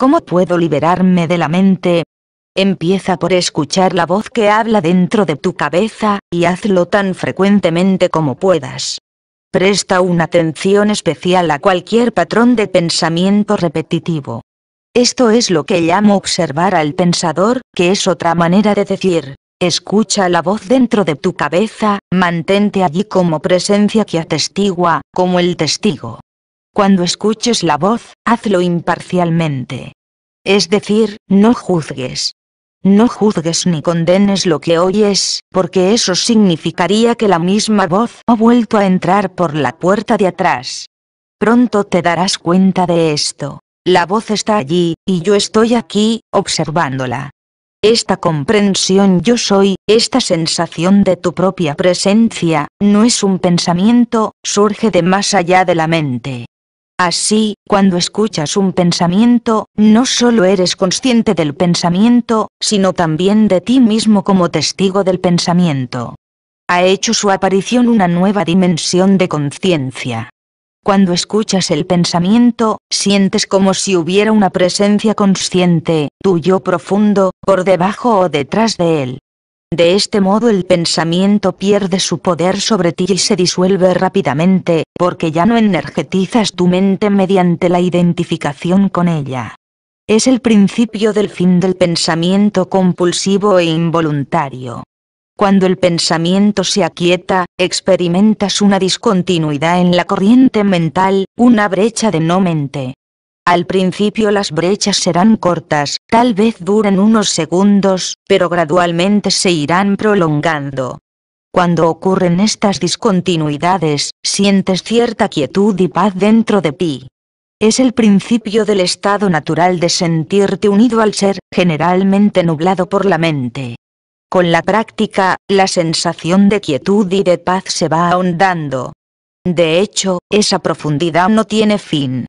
¿Cómo puedo liberarme de la mente? Empieza por escuchar la voz que habla dentro de tu cabeza, y hazlo tan frecuentemente como puedas. Presta una atención especial a cualquier patrón de pensamiento repetitivo. Esto es lo que llamo observar al pensador, que es otra manera de decir, escucha la voz dentro de tu cabeza, mantente allí como presencia que atestigua, como el testigo. Cuando escuches la voz, hazlo imparcialmente. Es decir, no juzgues. No juzgues ni condenes lo que oyes, porque eso significaría que la misma voz ha vuelto a entrar por la puerta de atrás. Pronto te darás cuenta de esto. La voz está allí, y yo estoy aquí, observándola. Esta comprensión yo soy, esta sensación de tu propia presencia, no es un pensamiento, surge de más allá de la mente. Así, cuando escuchas un pensamiento, no solo eres consciente del pensamiento, sino también de ti mismo como testigo del pensamiento. Ha hecho su aparición una nueva dimensión de conciencia. Cuando escuchas el pensamiento, sientes como si hubiera una presencia consciente, tuyo profundo, por debajo o detrás de él. De este modo el pensamiento pierde su poder sobre ti y se disuelve rápidamente, porque ya no energetizas tu mente mediante la identificación con ella. Es el principio del fin del pensamiento compulsivo e involuntario. Cuando el pensamiento se aquieta, experimentas una discontinuidad en la corriente mental, una brecha de no mente. Al principio las brechas serán cortas, tal vez duren unos segundos, pero gradualmente se irán prolongando. Cuando ocurren estas discontinuidades, sientes cierta quietud y paz dentro de ti. Es el principio del estado natural de sentirte unido al ser, generalmente nublado por la mente. Con la práctica, la sensación de quietud y de paz se va ahondando. De hecho, esa profundidad no tiene fin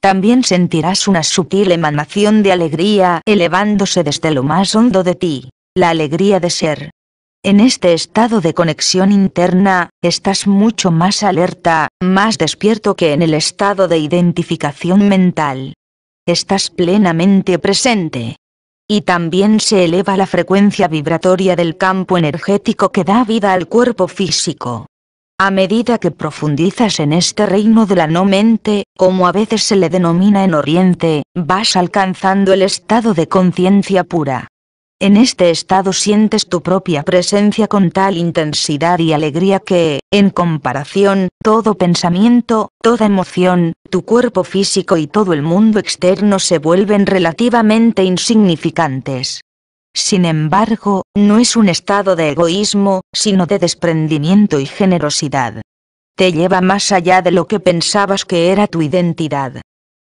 también sentirás una sutil emanación de alegría elevándose desde lo más hondo de ti, la alegría de ser. En este estado de conexión interna, estás mucho más alerta, más despierto que en el estado de identificación mental. Estás plenamente presente. Y también se eleva la frecuencia vibratoria del campo energético que da vida al cuerpo físico. A medida que profundizas en este reino de la no mente, como a veces se le denomina en Oriente, vas alcanzando el estado de conciencia pura. En este estado sientes tu propia presencia con tal intensidad y alegría que, en comparación, todo pensamiento, toda emoción, tu cuerpo físico y todo el mundo externo se vuelven relativamente insignificantes. Sin embargo, no es un estado de egoísmo, sino de desprendimiento y generosidad. Te lleva más allá de lo que pensabas que era tu identidad.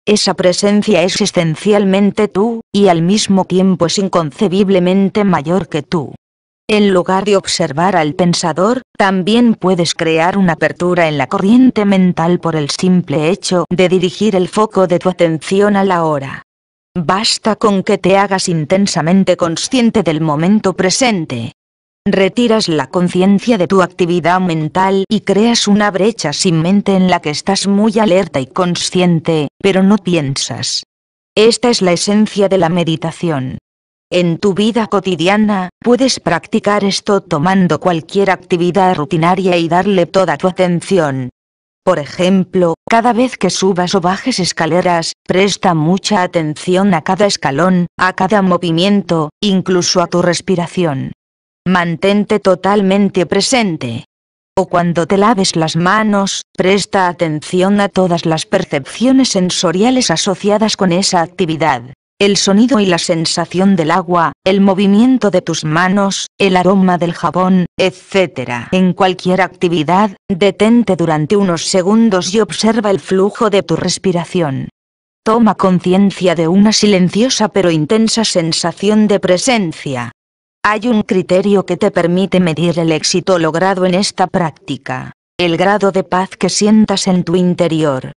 Esa presencia es esencialmente tú, y al mismo tiempo es inconcebiblemente mayor que tú. En lugar de observar al pensador, también puedes crear una apertura en la corriente mental por el simple hecho de dirigir el foco de tu atención a la hora. Basta con que te hagas intensamente consciente del momento presente. Retiras la conciencia de tu actividad mental y creas una brecha sin mente en la que estás muy alerta y consciente, pero no piensas. Esta es la esencia de la meditación. En tu vida cotidiana, puedes practicar esto tomando cualquier actividad rutinaria y darle toda tu atención, por ejemplo, cada vez que subas o bajes escaleras, presta mucha atención a cada escalón, a cada movimiento, incluso a tu respiración. Mantente totalmente presente. O cuando te laves las manos, presta atención a todas las percepciones sensoriales asociadas con esa actividad el sonido y la sensación del agua, el movimiento de tus manos, el aroma del jabón, etc. En cualquier actividad, detente durante unos segundos y observa el flujo de tu respiración. Toma conciencia de una silenciosa pero intensa sensación de presencia. Hay un criterio que te permite medir el éxito logrado en esta práctica, el grado de paz que sientas en tu interior.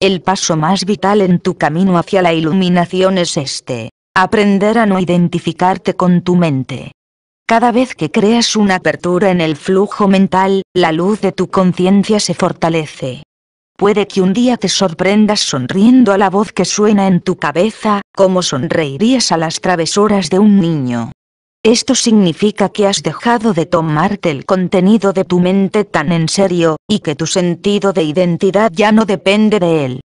El paso más vital en tu camino hacia la iluminación es este, aprender a no identificarte con tu mente. Cada vez que creas una apertura en el flujo mental, la luz de tu conciencia se fortalece. Puede que un día te sorprendas sonriendo a la voz que suena en tu cabeza, como sonreirías a las travesuras de un niño. Esto significa que has dejado de tomarte el contenido de tu mente tan en serio, y que tu sentido de identidad ya no depende de él.